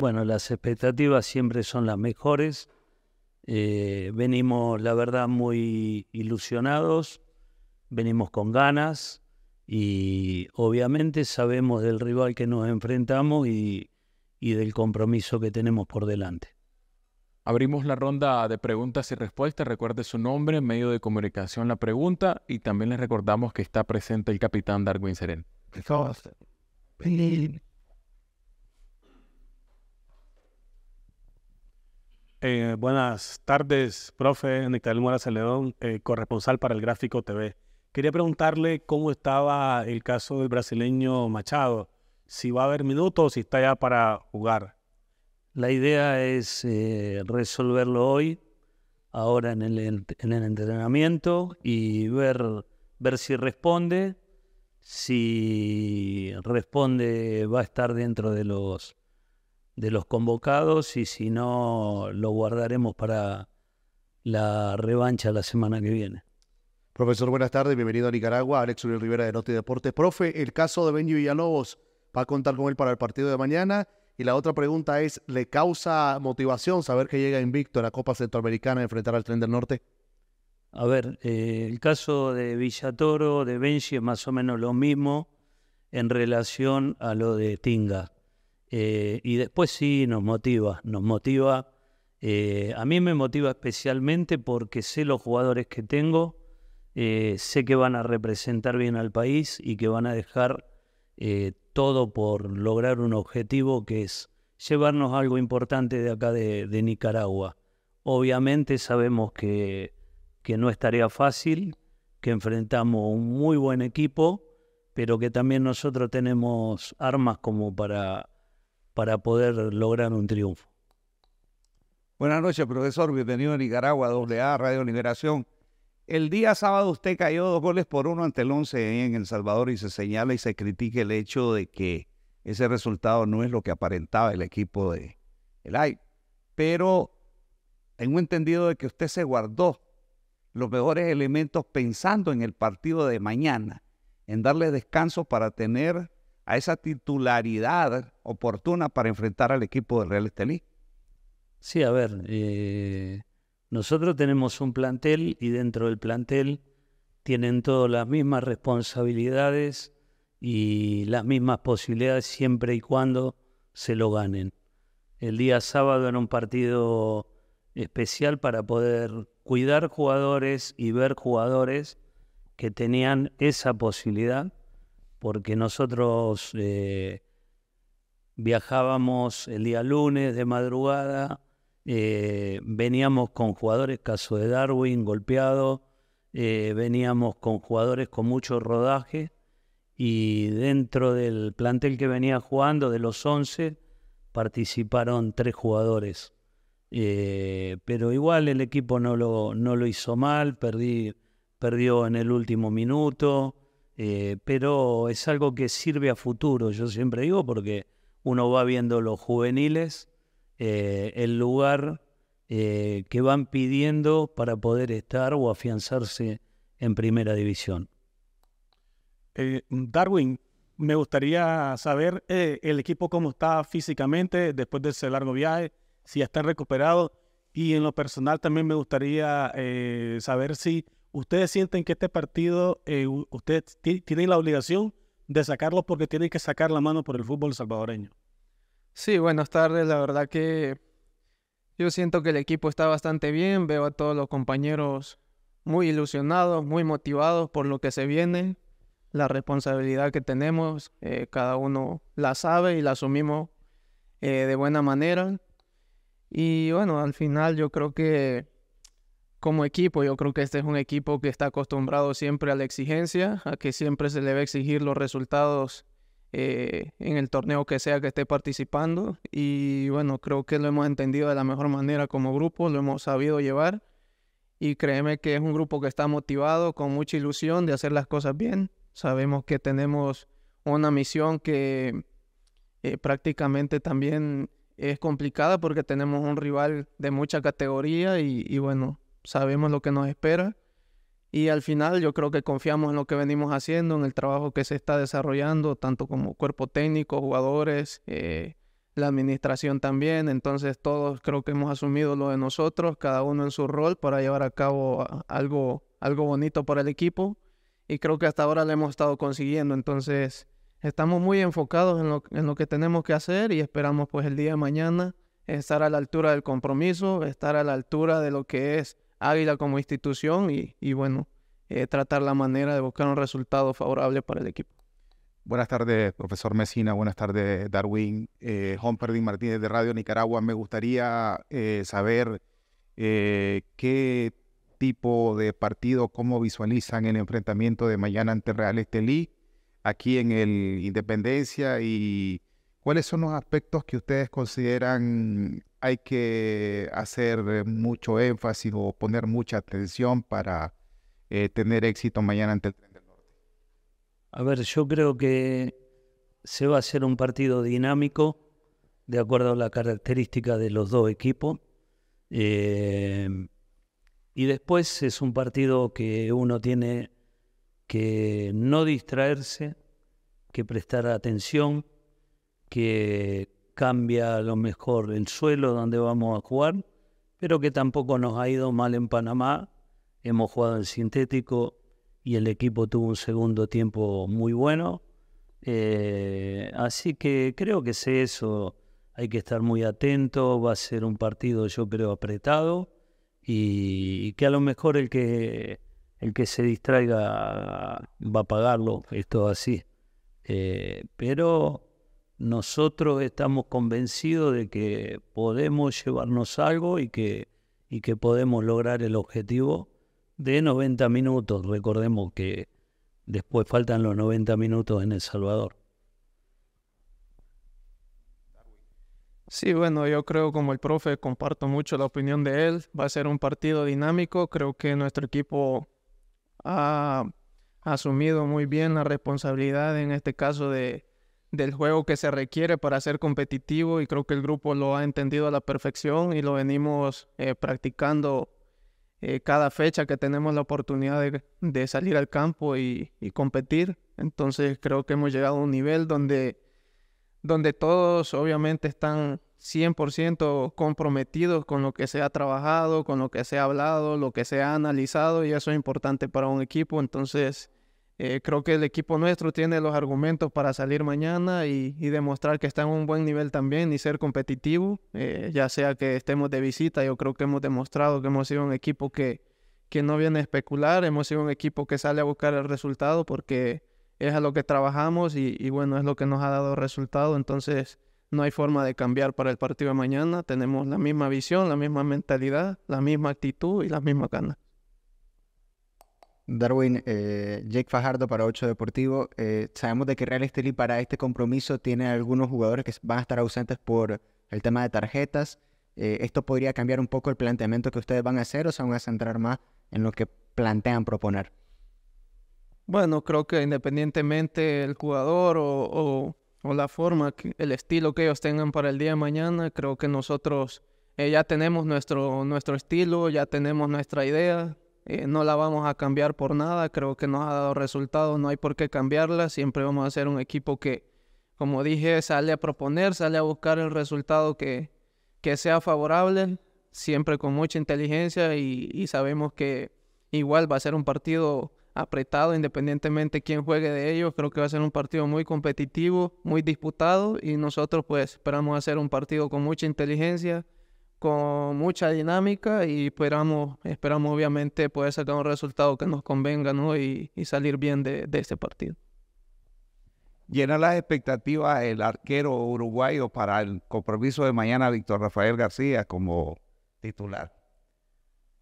Bueno, las expectativas siempre son las mejores. Eh, venimos, la verdad, muy ilusionados, venimos con ganas y obviamente sabemos del rival que nos enfrentamos y, del compromiso que tenemos por delante. Abrimos la ronda de preguntas y respuestas. Recuerde su nombre, medio de comunicación, la pregunta y también les recordamos que está presente el capitán Darwin Serén. Eh, buenas tardes, profe Nicolás Mora Celedón, eh, corresponsal para el Gráfico TV. Quería preguntarle cómo estaba el caso del brasileño Machado, si va a haber minutos o si está ya para jugar. La idea es eh, resolverlo hoy, ahora en el, en el entrenamiento, y ver, ver si responde. Si responde, va a estar dentro de los de los convocados y si no, lo guardaremos para la revancha la semana que viene. Profesor, buenas tardes, bienvenido a Nicaragua, Alex Uriel Rivera de Norte Deportes. Profe, el caso de Benji Villalobos va a contar con él para el partido de mañana. Y la otra pregunta es, ¿le causa motivación saber que llega invicto a la Copa Centroamericana a enfrentar al Tren del Norte? A ver, eh, el caso de Villatoro, de Benji, es más o menos lo mismo en relación a lo de Tinga. Eh, y después sí nos motiva, nos motiva. Eh, a mí me motiva especialmente porque sé los jugadores que tengo, eh, sé que van a representar bien al país y que van a dejar todo por lograr un objetivo que es llevarnos algo importante de acá de, Nicaragua. Obviamente sabemos que, que no estaría fácil, que enfrentamos un muy buen equipo, pero que también nosotros tenemos armas como para para poder lograr un triunfo. Buenas noches, profesor. Bienvenido a Nicaragua, AA, Radio Liberación. El día sábado usted cayó dos goles por uno ante el 11 en El Salvador y se señala y se critica el hecho de que ese resultado no es lo que aparentaba el equipo de el AI. Pero tengo entendido de que usted se guardó los mejores elementos pensando en el partido de mañana, en darle descanso para tener a esa titularidad oportuna para enfrentar al equipo del Real Estelí. Sí, a ver, eh, nosotros tenemos un plantel y dentro del plantel tienen todas las mismas responsabilidades y las mismas posibilidades siempre y cuando se lo ganen. El día sábado era un partido especial para poder cuidar jugadores y ver jugadores que tenían esa posibilidad porque nosotros eh, viajábamos el día lunes de madrugada, eh, veníamos con jugadores, caso de Darwin, golpeado, eh, veníamos con jugadores con mucho rodaje y dentro del plantel que venía jugando, de los 11, participaron tres jugadores. pero igual el equipo no lo, no lo hizo mal, perdió en el último minuto, eh, pero es algo que sirve a futuro, yo siempre digo, porque uno va viendo los juveniles, eh, el lugar eh, que van pidiendo para poder estar o afianzarse en primera división. Darwin, me gustaría saber el equipo cómo está físicamente después de ese largo viaje, si está recuperado. Y en lo personal también me gustaría saber si ustedes sienten que este partido, eh, ustedes tienen la obligación de sacarlo porque tienen que sacar la mano por el fútbol salvadoreño. Sí, buenas tardes. La verdad que yo siento que el equipo está bastante bien. Veo a todos los compañeros muy ilusionados, muy motivados por lo que se viene. La responsabilidad que tenemos, eh, cada uno la sabe y la asumimos eh, de buena manera. Y bueno, al final yo creo que como equipo, yo creo que este es un equipo que está acostumbrado siempre a la exigencia, a que siempre se le va a exigir los resultados eh, en el torneo que sea que esté participando. Y bueno, creo que lo hemos entendido de la mejor manera como grupo, lo hemos sabido llevar. Y créeme que es un grupo que está motivado, con mucha ilusión de hacer las cosas bien. Sabemos que tenemos una misión que eh, prácticamente también es complicada porque tenemos un rival de mucha categoría y bueno, sabemos lo que nos espera y al final yo creo que confiamos en lo que venimos haciendo, en el trabajo que se está desarrollando, tanto como cuerpo técnico, jugadores, eh, la administración también, entonces todos creo que hemos asumido lo de nosotros, cada uno en su rol para llevar a cabo ah, algo, algo bonito para el equipo y creo que hasta ahora lo hemos estado consiguiendo, entonces estamos muy enfocados en lo, en lo que tenemos que hacer y esperamos pues el día de mañana estar a la altura del compromiso, estar a la altura de lo que es Águila como institución y, bueno, eh, tratar la manera de buscar un resultado favorable para el equipo. Buenas tardes, profesor Mesina. Buenas tardes, Darwin. Eh, Juan Martínez de Radio Nicaragua. Me gustaría eh, saber eh, qué tipo de partido, cómo visualizan el enfrentamiento de mañana ante Real Estelí aquí en el Independencia y cuáles son los aspectos que ustedes consideran hay que hacer mucho énfasis o poner mucha atención para eh, tener éxito mañana ante el Tren del Norte? A ver, yo creo que se va a hacer un partido dinámico de acuerdo a la característica de los dos equipos. Eh, y después es un partido que uno tiene que no distraerse, que prestar atención, que cambia a lo mejor el suelo donde vamos a jugar, pero que tampoco nos ha ido mal en Panamá. Hemos jugado en sintético y el equipo tuvo un segundo tiempo muy bueno. Eh, así que creo que sé eso. Hay que estar muy atento. Va a ser un partido, yo creo, apretado y, que a lo mejor el que el que se distraiga va a pagarlo. Esto así. Eh, pero nosotros estamos convencidos de que podemos llevarnos algo y que, y que podemos lograr el objetivo de 90 minutos. Recordemos que después faltan los 90 minutos en El Salvador. Sí, bueno, yo creo como el profe comparto mucho la opinión de él. Va a ser un partido dinámico. Creo que nuestro equipo ha asumido muy bien la responsabilidad en este caso de, del juego que se requiere para ser competitivo y creo que el grupo lo ha entendido a la perfección y lo venimos eh, practicando eh, cada fecha que tenemos la oportunidad de, salir al campo y, competir. Entonces creo que hemos llegado a un nivel donde, donde todos obviamente están 100% comprometidos con lo que se ha trabajado, con lo que se ha hablado, lo que se ha analizado y eso es importante para un equipo. Entonces eh, creo que el equipo nuestro tiene los argumentos para salir mañana y, demostrar que está en un buen nivel también y ser competitivo, eh, ya sea que estemos de visita, yo creo que hemos demostrado que hemos sido un equipo que, que no viene a especular, hemos sido un equipo que sale a buscar el resultado porque es a lo que trabajamos y, bueno, es lo que nos ha dado resultado, entonces no hay forma de cambiar para el partido de mañana, tenemos la misma visión, la misma mentalidad, la misma actitud y la misma ganas. Darwin, eh, Jake Fajardo para 8 Deportivo. Eh, sabemos de que Real Estelí para este compromiso tiene algunos jugadores que van a estar ausentes por el tema de tarjetas. Eh, ¿Esto podría cambiar un poco el planteamiento que ustedes van a hacer o se van a centrar más en lo que plantean proponer? Bueno, creo que independientemente el jugador o, la forma, el estilo que ellos tengan para el día de mañana, creo que nosotros ya tenemos nuestro, nuestro estilo, ya tenemos nuestra idea eh, no la vamos a cambiar por nada, creo que nos ha dado resultados, no hay por qué cambiarla, siempre vamos a ser un equipo que, como dije, sale a proponer, sale a buscar el resultado que, sea favorable, siempre con mucha inteligencia y, sabemos que igual va a ser un partido apretado, independientemente quién juegue de ellos. Creo que va a ser un partido muy competitivo, muy disputado y nosotros pues esperamos hacer un partido con mucha inteligencia, con mucha dinámica y esperamos, esperamos obviamente poder sacar un resultado que nos convenga y, salir bien de, de este partido. ¿Llena las expectativas el arquero uruguayo para el compromiso de mañana, Víctor Rafael García, como titular?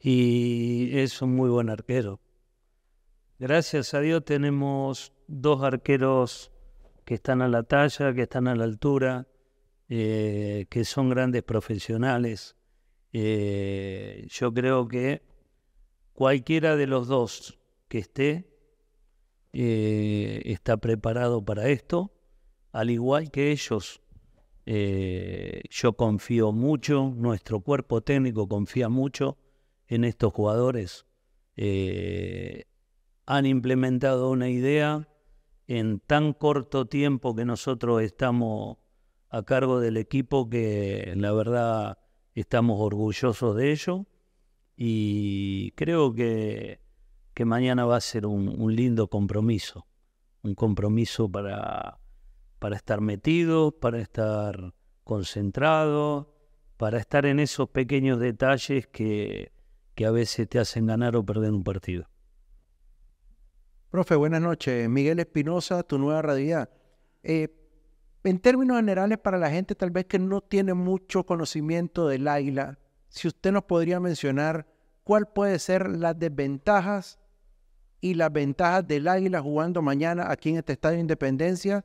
Y es un muy buen arquero. Gracias a Dios tenemos dos arqueros que están a la talla, que están a la altura, eh, que son grandes profesionales. Eh, yo creo que cualquiera de los dos que esté eh, está preparado para esto, al igual que ellos. yo confío mucho, nuestro cuerpo técnico confía mucho en estos jugadores. han implementado una idea en tan corto tiempo que nosotros estamos a cargo del equipo que la verdad estamos orgullosos de ello y creo que, que mañana va a ser un, lindo compromiso, un compromiso para, para estar metido, para estar concentrado, para estar en esos pequeños detalles que, que a veces te hacen ganar o perder un partido. Profe, buenas noches. Miguel Espinosa, tu nueva realidad. En términos generales, para la gente tal vez que no tiene mucho conocimiento del águila, si usted nos podría mencionar cuál puede ser las desventajas y las ventajas del águila jugando mañana aquí en este Estadio Independencia,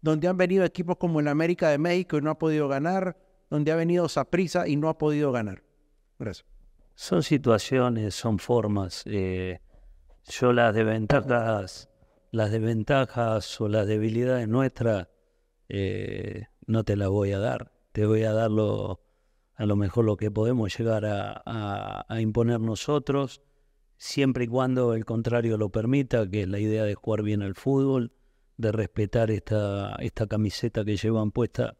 donde han venido equipos como el América de México y no ha podido ganar, donde ha venido Saprisa y no ha podido ganar. Gracias. Son situaciones, son formas. Eh, yo las desventajas, las desventajas o las debilidades nuestras eh, no te la voy a dar. Te voy a dar a lo mejor lo que podemos llegar a, imponer nosotros, siempre y cuando el contrario lo permita, que es la idea de jugar bien al fútbol, de respetar esta, esta camiseta que llevan puesta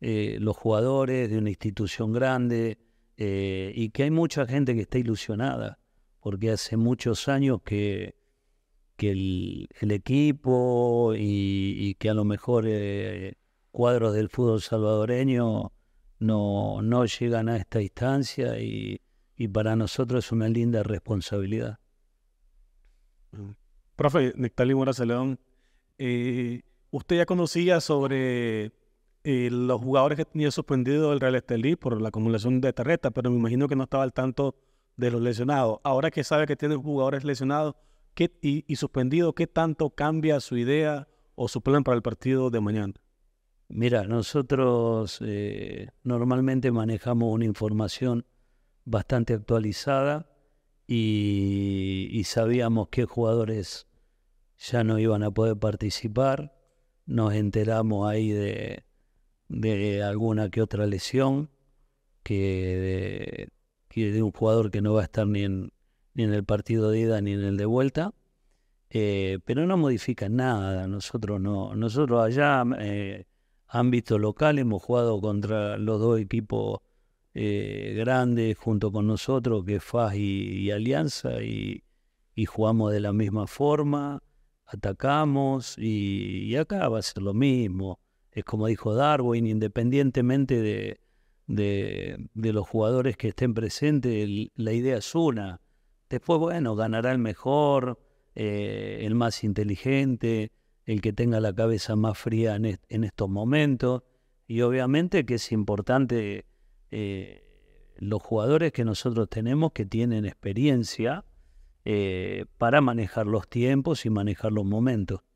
eh, los jugadores de una institución grande, eh, y que hay mucha gente que está ilusionada, porque hace muchos años que que el, equipo y, que a lo mejor eh, cuadros del fútbol salvadoreño no, no llegan a esta instancia y, y para nosotros es una linda responsabilidad. Mm. Profe Nectalí Mora eh, ¿usted ya conocía sobre eh, los jugadores que tenía suspendido el Real Estelí por la acumulación de tarjetas, pero me imagino que no estaba al tanto de los lesionados? Ahora que sabe que tiene jugadores lesionados, y, suspendido, ¿qué tanto cambia su idea o su plan para el partido de mañana? Mira, nosotros eh, normalmente manejamos una información bastante actualizada y, sabíamos qué jugadores ya no iban a poder participar. Nos enteramos ahí de, alguna que otra lesión, que que de, un jugador que no va a estar ni en, ni en el partido de ida ni en el de vuelta, eh, pero no modifica nada, nosotros no. Nosotros allá, eh, ámbito local, hemos jugado contra los dos equipos eh, grandes junto con nosotros, que es FAS y, Alianza, y, jugamos de la misma forma, atacamos, y, acá va a ser lo mismo. Es como dijo Darwin, independientemente de, los jugadores que estén presentes, la idea es una Después, bueno, ganará el mejor, eh, el más inteligente, el que tenga la cabeza más fría en, estos momentos. Y obviamente que es importante eh, los jugadores que nosotros tenemos que tienen experiencia eh, para manejar los tiempos y manejar los momentos.